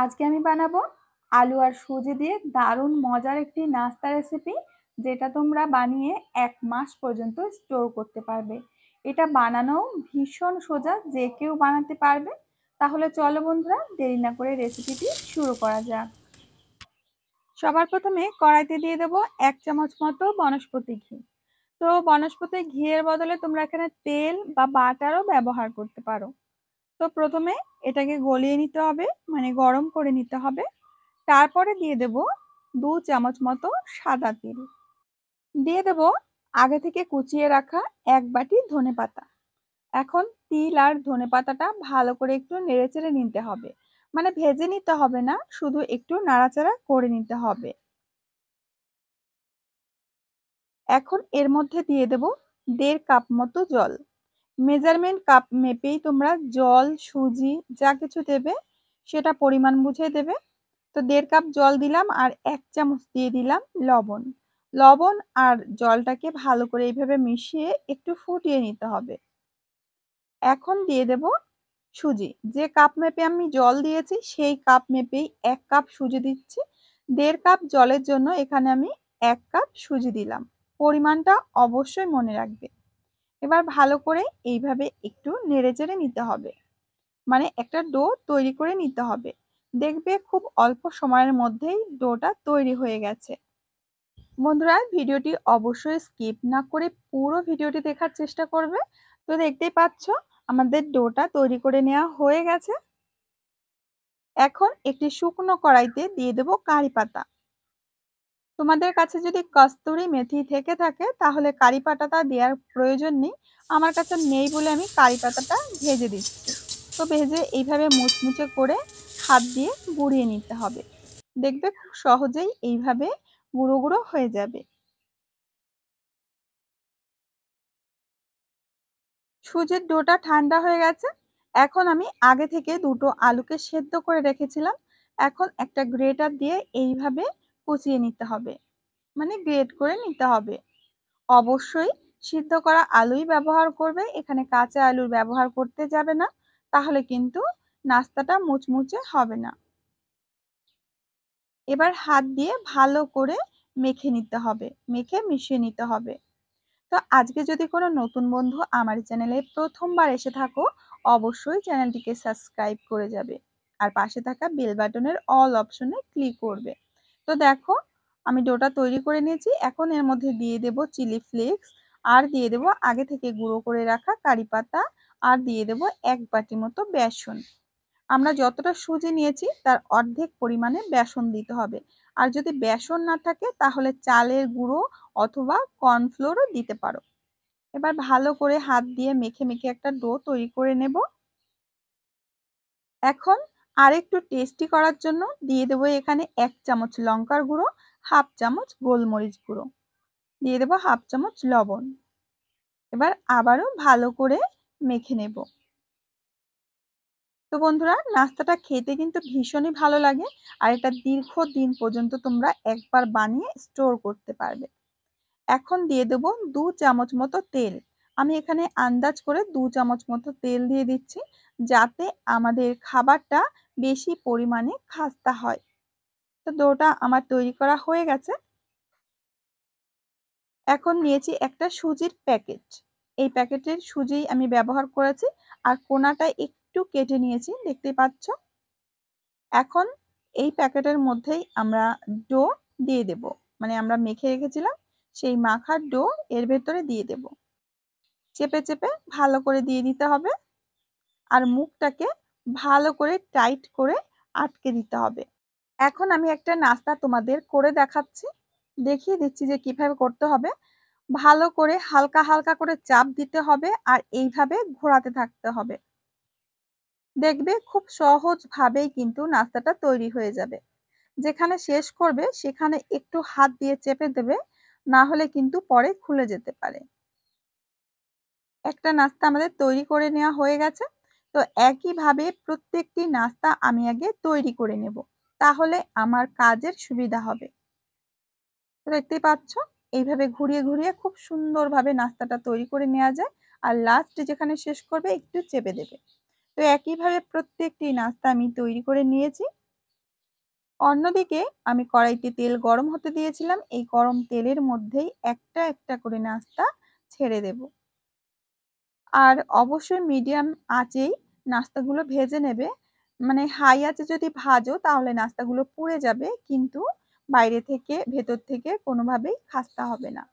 আজকে আমি বানাবো আলু আর সুজি দিয়ে দারুণ মজার একটি নাস্তা রেসিপি যেটা তোমরা বানিয়ে এক মাস পর্যন্ত স্টোর করতে পারবে এটা বানানো ভীষণ সোজা যে কেউ বানাতে পারবে তাহলে চলো বন্ধুরা দেরি না করে রেসিপিটি শুরু করা যাক সবার প্রথমে কড়াইতে দিয়ে দেবো এক চামচ মতো বনস্পতি ঘি তো বনস্পতি ঘিয়ের বদলে তোমরা এখানে তেল বা বাটারও ব্যবহার করতে পারো তো প্রথমে এটাকে গলিয়ে নিতে হবে মানে গরম করে নিতে হবে তারপরে দিয়ে দেব দু চামচ মতো সাদা তেল দিয়ে দেব আগে থেকে কুচিয়ে রাখা এক বাটি ধনে পাতা এখন তিল আর ধনে পাতাটা ভালো করে একটু নেড়েচেড়ে নিতে হবে মানে ভেজে নিতে হবে না শুধু একটু নাড়াচাড়া করে নিতে হবে এখন এর মধ্যে দিয়ে দেব দেড় কাপ মতো জল মেজারমেন্ট কাপ মেপেই তোমরা জল সুজি যা কিছু দেবে সেটা পরিমাণ বুঝে দেবে তো দেড় কাপ জল দিলাম আর এক চামচ দিয়ে দিলাম লবণ লবণ আর জলটাকে ভালো করে এইভাবে মিশিয়ে একটু ফুটিয়ে নিতে হবে এখন দিয়ে দেব সুজি যে কাপ মেপে আমি জল দিয়েছি সেই কাপ মেপেই এক কাপ সুজি দিচ্ছি দেড় কাপ জলের জন্য এখানে আমি এক কাপ সুজি দিলাম পরিমাণটা অবশ্যই মনে রাখবে এবার ভালো করে এইভাবে একটু নেড়ে চেড়ে নিতে হবে মানে একটা ডো তৈরি করে নিতে হবে দেখবে খুব অল্প সময়ের মধ্যেই ডোটা তৈরি হয়ে গেছে বন্ধুরা ভিডিওটি অবশ্যই স্কিপ না করে পুরো ভিডিওটি দেখার চেষ্টা করবে তো দেখতেই পাচ্ছ আমাদের ডোটা তৈরি করে নেওয়া হয়ে গেছে এখন একটি শুকনো কড়াইতে দিয়ে দেব কারি পাতা তোমাদের কাছে যদি কস্তুরি মেথি থেকে থাকে তাহলে কারি পাতাটা দেওয়ার প্রয়োজন নেই আমার কাছে নেই বলে আমি কারি পাতাটা ভেজে দিচ্ছি তো ভেজে এইভাবে মুচমুচে করে হাত দিয়ে গুঁড়িয়ে নিতে হবে দেখবে খুব সহজেই এইভাবে গুঁড়ো গুঁড়ো হয়ে যাবে সুজির ডোটা ঠান্ডা হয়ে গেছে এখন আমি আগে থেকে দুটো আলুকে সেদ্ধ করে রেখেছিলাম এখন একটা গ্রেটার দিয়ে এইভাবে কুচিয়ে নিতে হবে মানে গ্রেড করে নিতে হবে অবশ্যই সিদ্ধ করা আলুই ব্যবহার করবে এখানে কাঁচা আলুর ব্যবহার করতে যাবে না তাহলে কিন্তু নাস্তাটা মুচমুচে হবে না এবার হাত দিয়ে ভালো করে মেখে নিতে হবে মেখে মিশিয়ে নিতে হবে তো আজকে যদি কোনো নতুন বন্ধু আমার চ্যানেলে প্রথমবার এসে থাকো অবশ্যই চ্যানেলটিকে সাবস্ক্রাইব করে যাবে আর পাশে থাকা বেল বাটনের অল অপশনে ক্লিক করবে তো দেখো আমি ডোটা তৈরি করে নিয়েছি এখন এর মধ্যে দিয়ে দেব চিলি ফ্লেক্স আর দিয়ে দেব আগে থেকে গুঁড়ো করে রাখা কারি পাতা আর দিয়ে দেব এক বাটি মতো বেসন আমরা যতটা সুজি নিয়েছি তার অর্ধেক পরিমাণে বেসন দিতে হবে আর যদি বেসন না থাকে তাহলে চালের গুঁড়ো অথবা কর্নফ্লোরও দিতে পারো এবার ভালো করে হাত দিয়ে মেখে মেখে একটা ডো তৈরি করে নেব এখন আর একটু টেস্টি করার জন্য দিয়ে দেবো এখানে এক চামচ লঙ্কার গুঁড়ো হাফ চামচ গোলমরিচ গুঁড়ো দিয়ে দেবো হাফ চামচ লবণ এবার আবারও ভালো করে মেখে নেব তো বন্ধুরা নাস্তাটা খেতে কিন্তু ভীষণই ভালো লাগে আর এটা দীর্ঘ দিন পর্যন্ত তোমরা একবার বানিয়ে স্টোর করতে পারবে এখন দিয়ে দেবো দু চামচ মতো তেল আমি এখানে আন্দাজ করে দু চামচ মতো তেল দিয়ে দিচ্ছি যাতে আমাদের খাবারটা বেশি পরিমাণে খাস্তা হয় তো দোটা আমার তৈরি করা হয়ে গেছে এখন নিয়েছি একটা সুজির প্যাকেট এই প্যাকেটের সুজি আমি ব্যবহার করেছি আর কোনাটা একটু কেটে নিয়েছি দেখতে পাচ্ছ এখন এই প্যাকেটের মধ্যেই আমরা ডো দিয়ে দেব মানে আমরা মেখে রেখেছিলাম সেই মাখার ডো এর ভেতরে দিয়ে দেব চেপে চেপে ভালো করে দিয়ে দিতে হবে আর মুখটাকে ভালো করে টাইট করে আটকে দিতে হবে এখন আমি একটা নাস্তা তোমাদের করে দেখাচ্ছি দেখিয়ে দিচ্ছি যে কিভাবে করতে হবে ভালো করে হালকা হালকা করে চাপ দিতে হবে আর এইভাবে ঘোরাতে থাকতে হবে দেখবে খুব সহজভাবেই কিন্তু নাস্তাটা তৈরি হয়ে যাবে যেখানে শেষ করবে সেখানে একটু হাত দিয়ে চেপে দেবে না হলে কিন্তু পরে খুলে যেতে পারে একটা নাস্তা আমাদের তৈরি করে নেওয়া হয়ে গেছে তো একইভাবে প্রত্যেকটি নাস্তা আমি আগে তৈরি করে নেব তাহলে আমার কাজের সুবিধা হবে দেখতেই পাচ্ছ এইভাবে ঘুরিয়ে ঘুরিয়ে খুব সুন্দরভাবে নাস্তাটা তৈরি করে নেওয়া যায় আর লাস্ট যেখানে শেষ করবে একটু চেপে দেবে তো একইভাবে প্রত্যেকটি নাস্তা আমি তৈরি করে নিয়েছি অন্যদিকে আমি কড়াইতে তেল গরম হতে দিয়েছিলাম এই গরম তেলের মধ্যেই একটা একটা করে নাস্তা ছেড়ে দেবো আর অবশ্যই মিডিয়াম আঁচেই নাস্তাগুলো ভেজে নেবে মানে হাই আঁচে যদি ভাজো তাহলে নাস্তাগুলো পুড়ে যাবে কিন্তু বাইরে থেকে ভেতর থেকে কোনোভাবেই খাস্তা হবে না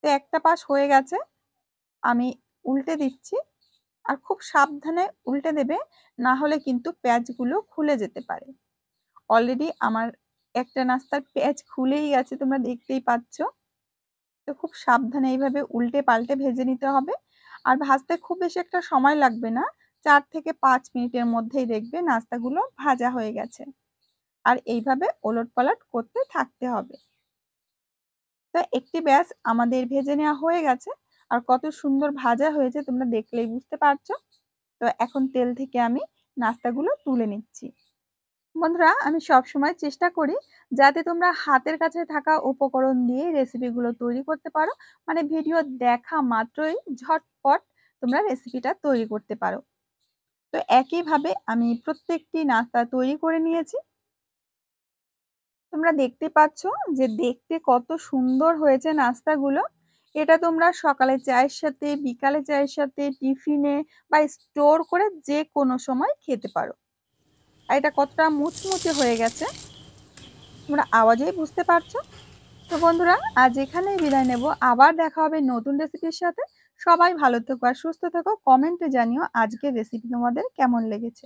তো একটা পাশ হয়ে গেছে আমি উল্টে দিচ্ছি আর খুব সাবধানে উল্টে দেবে না হলে কিন্তু প্যাঁচগুলো খুলে যেতে পারে অলরেডি আমার একটা নাস্তার প্যাঁচ খুলেই গেছে তোমরা দেখতেই পাচ্ছ তো খুব সাবধানে এইভাবে উল্টে পাল্টে ভেজে নিতে হবে আর ভাজতে খুব বেশি একটা সময় লাগবে না চার থেকে পাঁচ মিনিটের মধ্যেই দেখবে নাস্তাগুলো ভাজা হয়ে গেছে আর এইভাবে ওলট পালট করতে থাকতে হবে তো একটি ব্যাস আমাদের ভেজে নেওয়া হয়ে গেছে আর কত সুন্দর ভাজা হয়েছে তোমরা দেখলেই বুঝতে পারছো তো এখন তেল থেকে আমি নাস্তাগুলো তুলে নিচ্ছি বন্ধুরা আমি সব সময় চেষ্টা করি যাতে তোমরা হাতের কাছে থাকা উপকরণ দিয়ে রেসিপিগুলো তৈরি করতে পারো মানে ভিডিও দেখা মাত্রই ঝট তোমরা রেসিপিটা তৈরি করতে পারো তো একইভাবে আমি প্রত্যেকটি নাস্তা তৈরি করে নিয়েছি তোমরা দেখতে পাচ্ছ যে দেখতে কত সুন্দর হয়েছে নাস্তাগুলো এটা তোমরা সকালে চায়ের সাথে বিকালে চায়ের সাথে টিফিনে বা স্টোর করে যে কোনো সময় খেতে পারো আর এটা কতটা মুচমুচে হয়ে গেছে তোমরা আওয়াজেই বুঝতে পারছো তো বন্ধুরা আজ এখানেই বিদায় নেব আবার দেখা হবে নতুন রেসিপির সাথে সবাই ভালো থেকো আর সুস্থ থেকো কমেন্টে জানিও আজকের রেসিপি তোমাদের কেমন লেগেছে